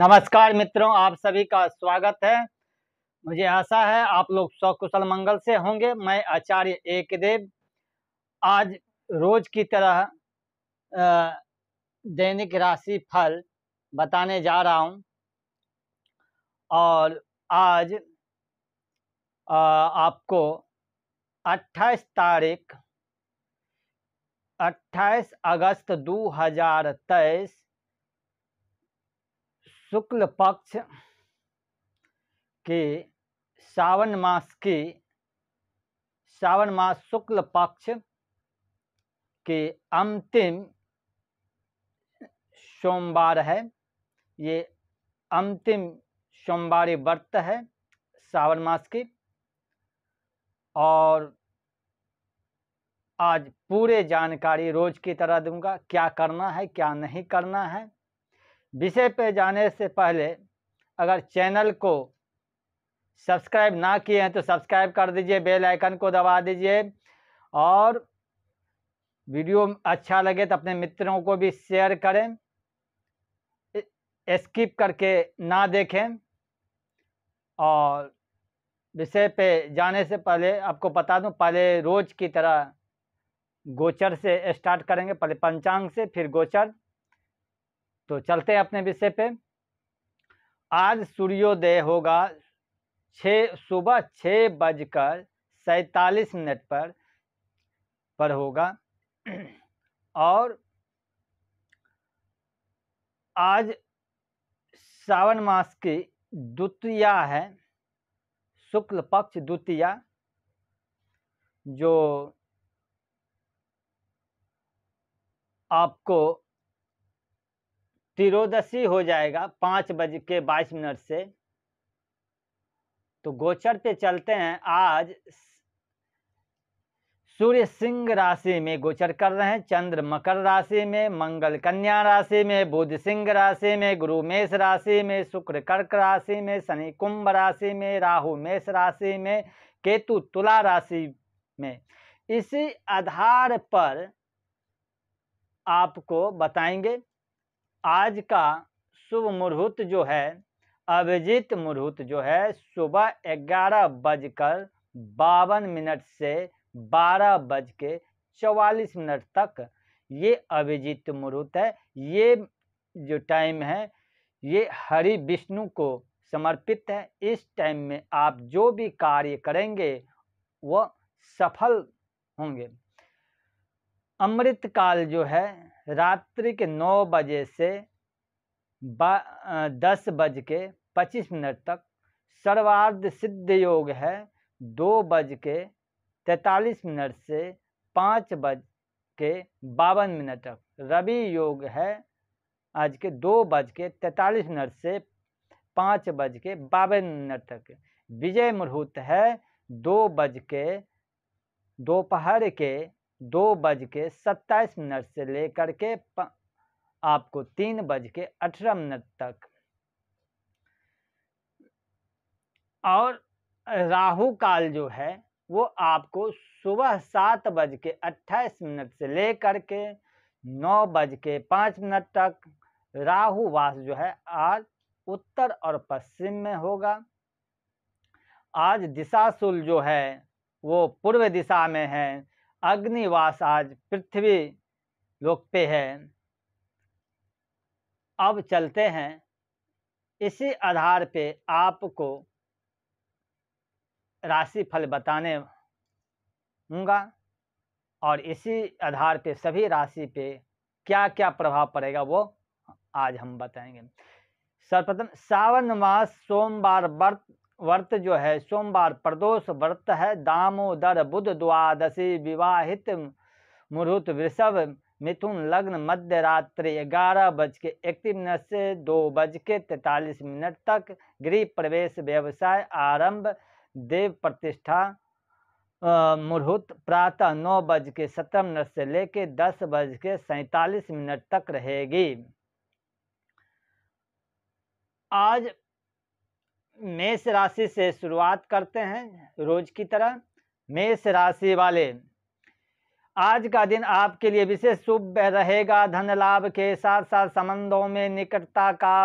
नमस्कार मित्रों आप सभी का स्वागत है मुझे आशा है आप लोग सकुशल मंगल से होंगे मैं आचार्य एकदेव आज रोज की तरह दैनिक राशि फल बताने जा रहा हूं और आज आपको 28 तारीख 28 अगस्त 2023 शुक्ल पक्ष के सावन मास के सावन मास शुक्ल पक्ष के अंतिम सोमवार है ये अंतिम सोमवार व्रत है सावन मास के और आज पूरे जानकारी रोज की तरह दूंगा क्या करना है क्या नहीं करना है विषय पे जाने से पहले अगर चैनल को सब्सक्राइब ना किए हैं तो सब्सक्राइब कर दीजिए बेल आइकन को दबा दीजिए और वीडियो अच्छा लगे तो अपने मित्रों को भी शेयर करें स्किप करके ना देखें और विषय पे जाने से पहले आपको बता दूं पहले रोज की तरह गोचर से स्टार्ट करेंगे पहले पंचांग से फिर गोचर तो चलते हैं अपने विषय पे आज सूर्योदय होगा छ सुबह छः बजकर सैतालीस मिनट पर पर होगा और आज सावन मास की द्वितीया है शुक्ल पक्ष द्वितीया जो आपको तिरोदशी हो जाएगा पाँच बज के बाईस मिनट से तो गोचर पे चलते हैं आज सूर्य सिंह राशि में गोचर कर रहे हैं चंद्र मकर राशि में मंगल कन्या राशि में बुध सिंह राशि में गुरु मेष राशि में शुक्र कर्क राशि में शनि कुंभ राशि में राहु मेष राशि में केतु तुला राशि में इसी आधार पर आपको बताएंगे आज का शुभ मुहूर्त जो है अभिजीत मुहूर्त जो है सुबह ग्यारह बजकर बावन मिनट से बारह बज के चवालीस मिनट तक ये अभिजीत मुहूर्त है ये जो टाइम है ये हरि विष्णु को समर्पित है इस टाइम में आप जो भी कार्य करेंगे वह सफल होंगे अमृतकाल जो है रात्रि के नौ बजे से दस बज के पच्चीस मिनट तक सर्वार्ध सिद्ध योग है दो बज के तैतालीस मिनट से पाँच बज के बावन मिनट तक रवि योग है आज के दो बज के तैतालीस मिनट से पाँच बज के बावन मिनट तक विजय मुहूर्त है दो बज के दोपहर के दो बज के सत्ताईस मिनट से लेकर के आपको तीन बज के अठारह मिनट तक और राहु काल जो है वो आपको सुबह सात बज के अट्ठाईस मिनट से लेकर के नौ बज के पाँच मिनट तक राहु वास जो है आज उत्तर और पश्चिम में होगा आज दिशाशूल जो है वो पूर्व दिशा में है अग्निवास आज पृथ्वी लोक पे है अब चलते हैं इसी आधार पे आपको राशि फल बताने होगा और इसी आधार पे सभी राशि पे क्या क्या प्रभाव पड़ेगा वो आज हम बताएंगे सर्वप्रथम सावन मास सोमवार व्रत व्रत जो है सोमवार प्रदोष व्रत है दामोदर बुध द्वादशी विवाहित मुहूर्त वृषभ मिथुन लग्न मध्य रात्रि ग्यारह बज के इकतीस मिनट से दो बज के तैतालीस मिनट तक गृह प्रवेश व्यवसाय आरंभ देव प्रतिष्ठा मुहूर्त प्रातः नौ बज के सत्रह मिनट से लेकर दस बज के सैतालीस मिनट तक रहेगी आज मेष राशि से शुरुआत करते हैं रोज की तरह मेष राशि वाले आज का दिन आपके लिए विशेष शुभ रहेगा धन लाभ के साथ साथ संबंधों में निकटता का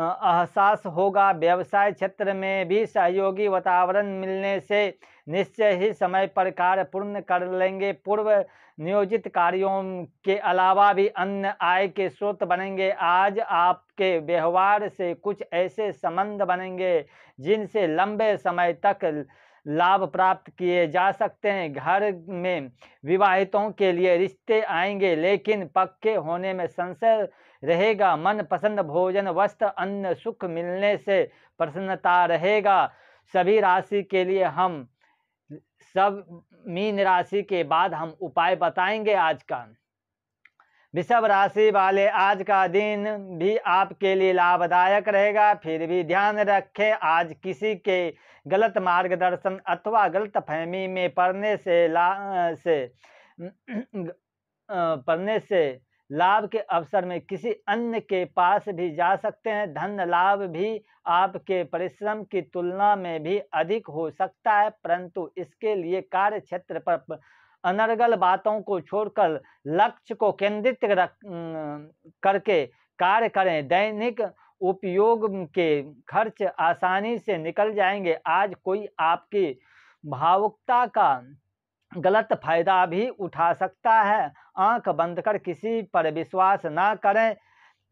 एहसास होगा व्यवसाय क्षेत्र में भी सहयोगी वातावरण मिलने से निश्चय ही समय पर कार्य पूर्ण कर लेंगे पूर्व नियोजित कार्यों के अलावा भी अन्य आय के स्रोत बनेंगे आज आपके व्यवहार से कुछ ऐसे संबंध बनेंगे जिनसे लंबे समय तक लाभ प्राप्त किए जा सकते हैं घर में विवाहितों के लिए रिश्ते आएंगे लेकिन पक्के होने में संशय रहेगा मन पसंद भोजन वस्त्र अन्य सुख मिलने से प्रसन्नता रहेगा सभी राशि के लिए हम सब मीन राशि के बाद हम उपाय बताएंगे आज का विषभ राशि वाले आज का दिन भी आपके लिए लाभदायक रहेगा फिर भी ध्यान रखें आज किसी के गलत मार्गदर्शन अथवा गलत फहमी में पड़ने से ला से पढ़ने से लाभ के अवसर में किसी अन्य के पास भी जा सकते हैं धन लाभ भी आपके परिश्रम की तुलना में भी अधिक हो सकता है परंतु इसके लिए कार्य क्षेत्र पर अनर्गल बातों को छोड़कर लक्ष्य को केंद्रित रख करके कार्य करें दैनिक उपयोग के खर्च आसानी से निकल जाएंगे आज कोई आपकी भावुकता का गलत फ़ायदा भी उठा सकता है आंख बंद कर किसी पर विश्वास ना करें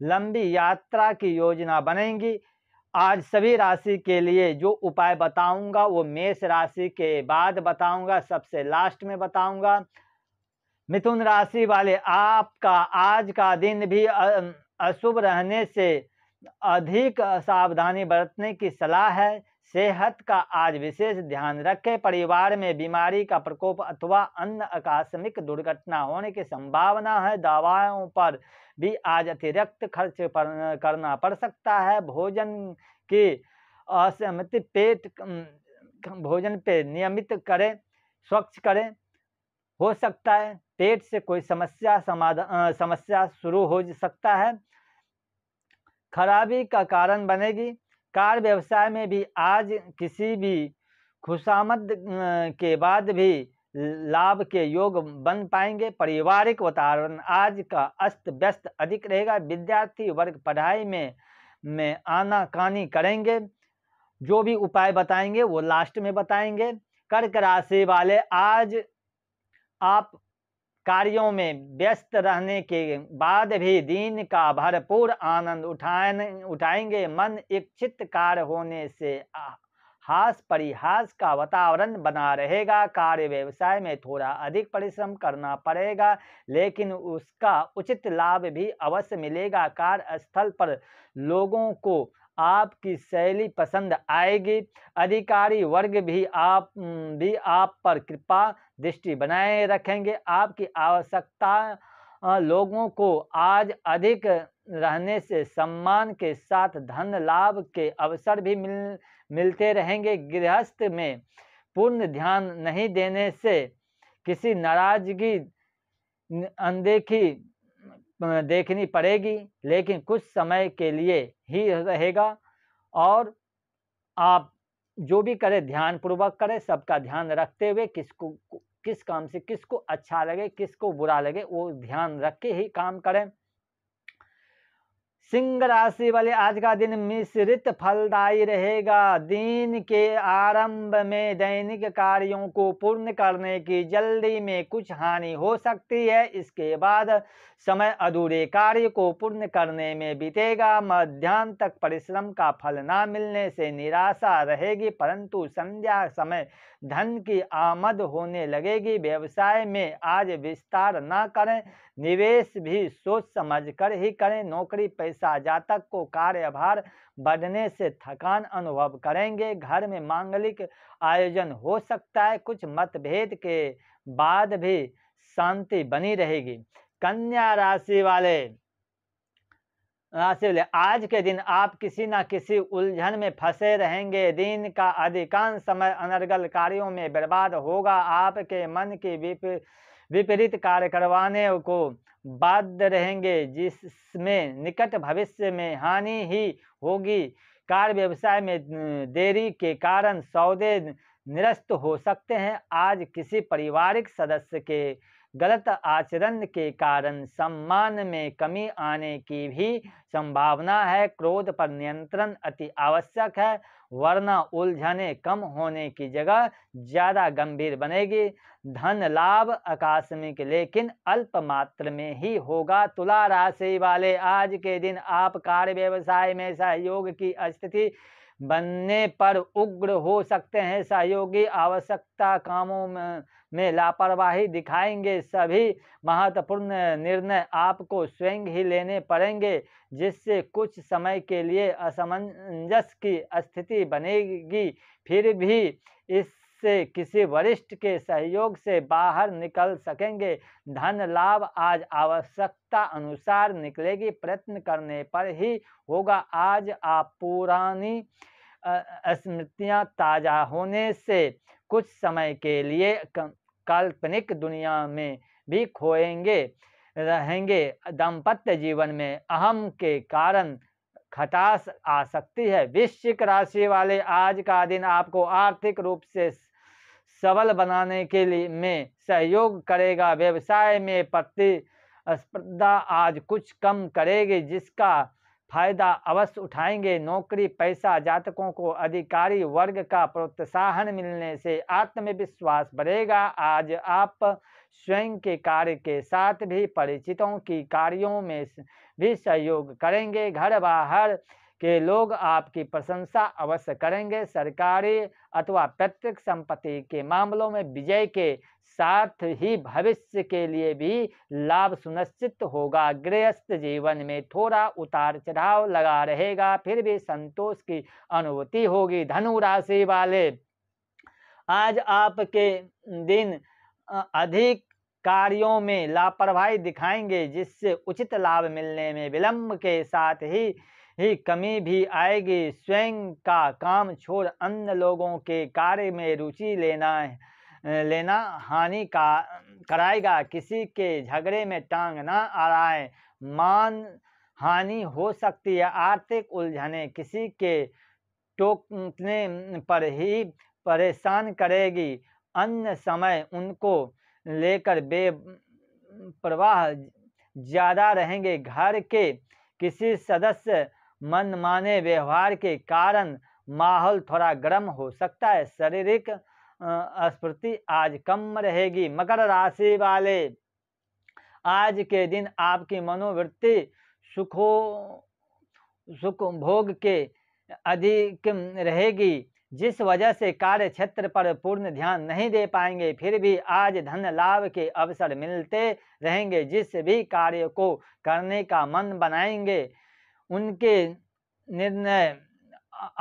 लंबी यात्रा की योजना बनेगी आज सभी राशि के लिए जो उपाय बताऊंगा वो मेष राशि के बाद बताऊंगा सबसे लास्ट में बताऊंगा मिथुन राशि वाले आपका आज का दिन भी अशुभ रहने से अधिक सावधानी बरतने की सलाह है सेहत का आज विशेष ध्यान रखें परिवार में बीमारी का प्रकोप अथवा अन्य आकस्मिक दुर्घटना होने की संभावना है दवाओं पर भी आज अतिरिक्त खर्च करना पड़ सकता है भोजन की असहमित पेट भोजन पे नियमित करें स्वच्छ करें हो सकता है पेट से कोई समस्या समाधान समस्या शुरू हो सकता है खराबी का कारण बनेगी कार व्यवसाय में भी आज किसी भी खुशामद के बाद भी लाभ के योग बन पाएंगे पारिवारिक वातावरण आज का अस्त व्यस्त अधिक रहेगा विद्यार्थी वर्ग पढ़ाई में में आना कानी करेंगे जो भी उपाय बताएंगे वो लास्ट में बताएंगे कर्क राशि वाले आज आप कार्यों में व्यस्त रहने के बाद भी दिन का भरपूर आनंद उठाने उठाएंगे मन एक कार्य होने से हास परिहास का वातावरण बना रहेगा कार्य व्यवसाय में थोड़ा अधिक परिश्रम करना पड़ेगा लेकिन उसका उचित लाभ भी अवश्य मिलेगा कार्यस्थल पर लोगों को आपकी शैली पसंद आएगी अधिकारी वर्ग भी आप भी आप पर कृपा दृष्टि बनाए रखेंगे आपकी आवश्यकता लोगों को आज अधिक रहने से सम्मान के साथ धन लाभ के अवसर भी मिल मिलते रहेंगे गृहस्थ में पूर्ण ध्यान नहीं देने से किसी नाराजगी अनदेखी देखनी पड़ेगी लेकिन कुछ समय के लिए ही रहेगा और आप जो भी करें ध्यानपूर्वक करें सबका ध्यान रखते हुए किसको किस काम से किसको अच्छा लगे किसको बुरा लगे वो ध्यान रख के ही काम करें सिंह राशि वाले आज का दिन मिश्रित फलदायी रहेगा दिन के आरंभ में दैनिक कार्यों को पूर्ण करने की जल्दी में कुछ हानि हो सकती है इसके बाद समय अधूरे कार्य को पूर्ण करने में बीतेगा मध्यान्ह तक परिश्रम का फल ना मिलने से निराशा रहेगी परंतु संध्या समय धन की आमद होने लगेगी व्यवसाय में आज विस्तार ना करें निवेश भी सोच समझकर ही करें नौकरी पैसा जातक को कार्यभार बढ़ने से थकान अनुभव करेंगे घर में मांगलिक आयोजन हो सकता है कुछ मतभेद के बाद भी शांति बनी रहेगी कन्या राशि वाले से आज के दिन आप किसी न किसी उलझन में फंसे रहेंगे दिन का अधिकांश समय अनर्गल कार्यों में बर्बाद होगा आपके मन के विपरीत कार्य करवाने को बाध्य रहेंगे जिसमें निकट भविष्य में हानि ही होगी कार्य व्यवसाय में देरी के कारण सौदे निरस्त हो सकते हैं आज किसी पारिवारिक सदस्य के गलत आचरण के कारण सम्मान में कमी आने की भी संभावना है क्रोध पर नियंत्रण अति आवश्यक है वरना उलझने कम होने की जगह ज़्यादा गंभीर बनेगी धन लाभ आकस्मिक लेकिन अल्प मात्र में ही होगा तुला राशि वाले आज के दिन आप कार्य व्यवसाय में सहयोग की स्थिति बनने पर उग्र हो सकते हैं सहयोगी आवश्यकता कामों में में लापरवाही दिखाएंगे सभी महत्वपूर्ण निर्णय आपको स्वयं ही लेने पड़ेंगे जिससे कुछ समय के लिए असमंजस की स्थिति बनेगी फिर भी इससे किसी वरिष्ठ के सहयोग से बाहर निकल सकेंगे धन लाभ आज आवश्यकता अनुसार निकलेगी प्रयत्न करने पर ही होगा आज आप पुरानी स्मृतियाँ ताज़ा होने से कुछ समय के लिए कम, काल्पनिक दुनिया में भी खोएंगे रहेंगे दाम्पत्य जीवन में अहम के कारण खटास आ सकती है वृश्चिक राशि वाले आज का दिन आपको आर्थिक रूप से सबल बनाने के लिए में सहयोग करेगा व्यवसाय में प्रतिस्पर्धा आज कुछ कम करेगी जिसका फायदा अवश्य उठाएंगे नौकरी पैसा जातकों को अधिकारी वर्ग का प्रोत्साहन मिलने से आत्मविश्वास बढ़ेगा आज आप स्वयं के कार्य के साथ भी परिचितों की कार्यों में भी सहयोग करेंगे घर बाहर कि लोग आपकी प्रशंसा अवश्य करेंगे सरकारी अथवा पैतृक संपत्ति के मामलों में विजय के साथ ही भविष्य के लिए भी लाभ सुनिश्चित होगा गृहस्थ जीवन में थोड़ा उतार चढ़ाव लगा रहेगा फिर भी संतोष की अनुभूति होगी धनु राशि वाले आज आपके दिन अधिक कार्यों में लापरवाही दिखाएंगे जिससे उचित लाभ मिलने में विलंब के साथ ही ही कमी भी आएगी स्वयं का काम छोड़ अन्य लोगों के कार्य में रुचि लेना लेना हानि का कराएगा किसी के झगड़े में टांग ना आ है मान हानि हो सकती है आर्थिक उलझने किसी के टोकने पर ही परेशान करेगी अन्य समय उनको लेकर बेप्रवाह ज़्यादा रहेंगे घर के किसी सदस्य मनमाने व्यवहार के कारण माहौल थोड़ा गर्म हो सकता है शारीरिक स्फूर्ति आज कम रहेगी मकर राशि वाले आज के दिन आपकी मनोवृत्ति सुखो सुख भोग के अधिक रहेगी जिस वजह से कार्य क्षेत्र पर पूर्ण ध्यान नहीं दे पाएंगे फिर भी आज धन लाभ के अवसर मिलते रहेंगे जिस भी कार्य को करने का मन बनाएंगे उनके निर्णय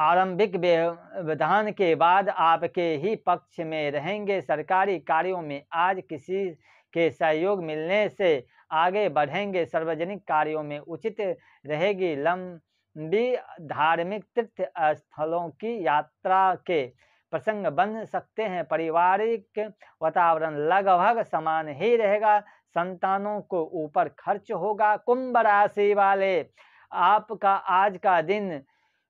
आरंभिक व्यवधान के बाद आपके ही पक्ष में रहेंगे सरकारी कार्यों में आज किसी के सहयोग मिलने से आगे बढ़ेंगे सार्वजनिक कार्यों में उचित रहेगी लंबी धार्मिक तीर्थ स्थलों की यात्रा के प्रसंग बन सकते हैं पारिवारिक वातावरण लगभग समान ही रहेगा संतानों को ऊपर खर्च होगा कुंभ राशि वाले आपका आज का दिन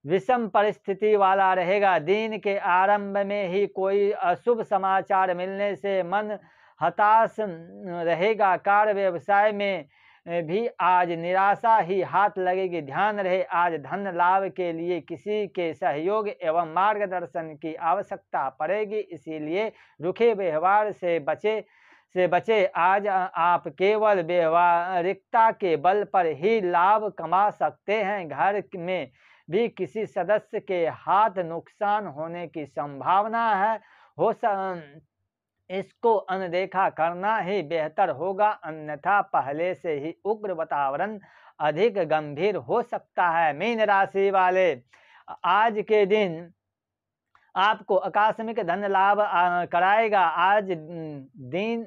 विषम परिस्थिति वाला रहेगा दिन के आरंभ में ही कोई अशुभ समाचार मिलने से मन हताश रहेगा कार्य व्यवसाय में भी आज निराशा ही हाथ लगेगी ध्यान रहे आज धन लाभ के लिए किसी के सहयोग एवं मार्गदर्शन की आवश्यकता पड़ेगी इसीलिए रुखे व्यवहार से बचे से बचे आज आप केवल व्यवहारिकता के बल पर ही लाभ कमा सकते हैं घर में भी किसी सदस्य के हाथ नुकसान होने की संभावना है हो स इसको अनदेखा करना ही बेहतर होगा अन्यथा पहले से ही उग्र वातावरण अधिक गंभीर हो सकता है मीन राशि वाले आज के दिन आपको आकस्मिक धन लाभ कराएगा आज दिन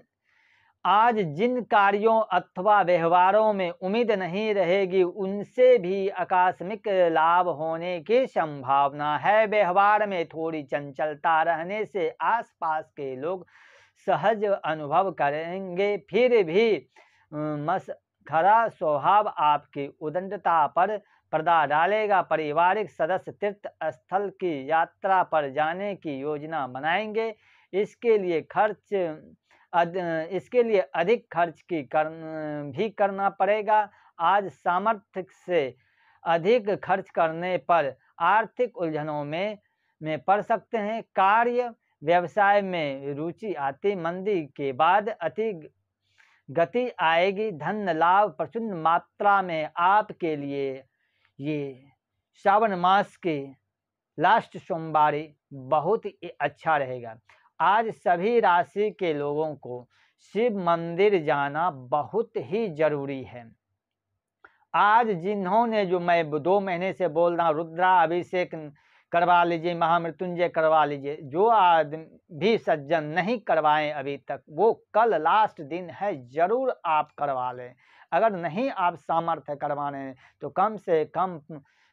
आज जिन कार्यों अथवा व्यवहारों में उम्मीद नहीं रहेगी उनसे भी आकस्मिक लाभ होने की संभावना है व्यवहार में थोड़ी चंचलता रहने से आसपास के लोग सहज अनुभव करेंगे फिर भी मसखरा स्वभाव आपकी उदंडता पर पर्दा डालेगा पारिवारिक सदस्य तीर्थ स्थल की यात्रा पर जाने की योजना बनाएंगे इसके लिए खर्च इसके लिए अधिक खर्च की कर भी करना पड़ेगा आज सामर्थ्य से अधिक खर्च करने पर आर्थिक उलझनों में में पड़ सकते हैं कार्य व्यवसाय में रुचि आती मंदी के बाद अति गति आएगी धन लाभ प्रचुन्न मात्रा में आपके लिए ये श्रावण मास के लास्ट सोमवार बहुत अच्छा रहेगा आज सभी राशि के लोगों को शिव मंदिर जाना बहुत ही जरूरी है आज जिन्होंने जो मैं दो महीने से बोल रहा हूँ रुद्रा अभिषेक करवा लीजिए महामृत्युंजय करवा लीजिए जो आदमी भी सज्जन नहीं करवाए अभी तक वो कल लास्ट दिन है ज़रूर आप करवा लें अगर नहीं आप सामर्थ्य करवाने तो कम से कम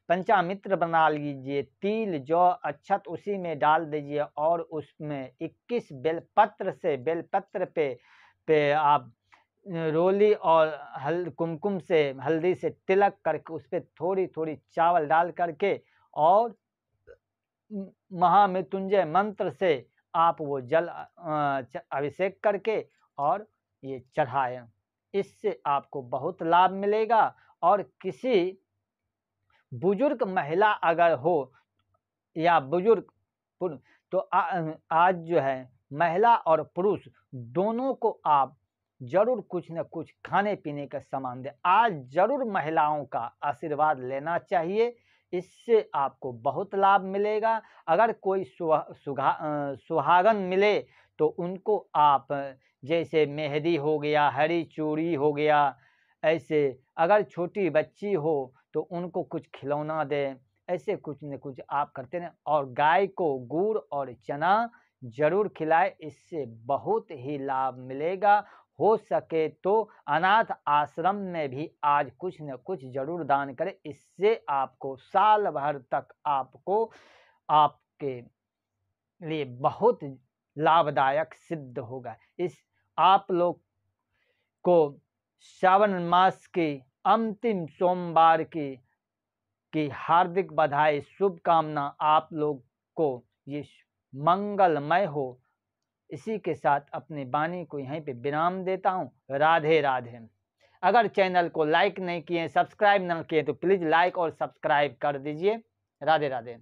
पंचामित्र बना लीजिए तिल जौ अच्छत उसी में डाल दीजिए और उसमें 21 बेलपत्र से बेलपत्र पे पे आप रोली और हल कुमकुम से हल्दी से तिलक करके उस पर थोड़ी थोड़ी चावल डाल करके और महामृत्युंजय मंत्र से आप वो जल अभिषेक करके और ये चढ़ाएं इससे आपको बहुत लाभ मिलेगा और किसी बुजुर्ग महिला अगर हो या बुजुर्ग तो आ, आज जो है महिला और पुरुष दोनों को आप जरूर कुछ न कुछ खाने पीने का सामान दें आज जरूर महिलाओं का आशीर्वाद लेना चाहिए इससे आपको बहुत लाभ मिलेगा अगर कोई सुहा, सुहा, सुहागन मिले तो उनको आप जैसे मेहंदी हो गया हरी चूड़ी हो गया ऐसे अगर छोटी बच्ची हो तो उनको कुछ खिलौना दें ऐसे कुछ न कुछ आप करते रहें और गाय को गुड़ और चना ज़रूर खिलाए इससे बहुत ही लाभ मिलेगा हो सके तो अनाथ आश्रम में भी आज कुछ न कुछ जरूर दान करें इससे आपको साल भर तक आपको आपके लिए बहुत लाभदायक सिद्ध होगा इस आप लोग को श्रावण मास की अंतिम सोमवार की की हार्दिक बधाई शुभकामना आप लोग को ये मंगलमय हो इसी के साथ अपनी वाणी को यहीं पे विराम देता हूँ राधे राधे अगर चैनल को लाइक नहीं किए सब्सक्राइब न किए तो प्लीज़ लाइक और सब्सक्राइब कर दीजिए राधे राधे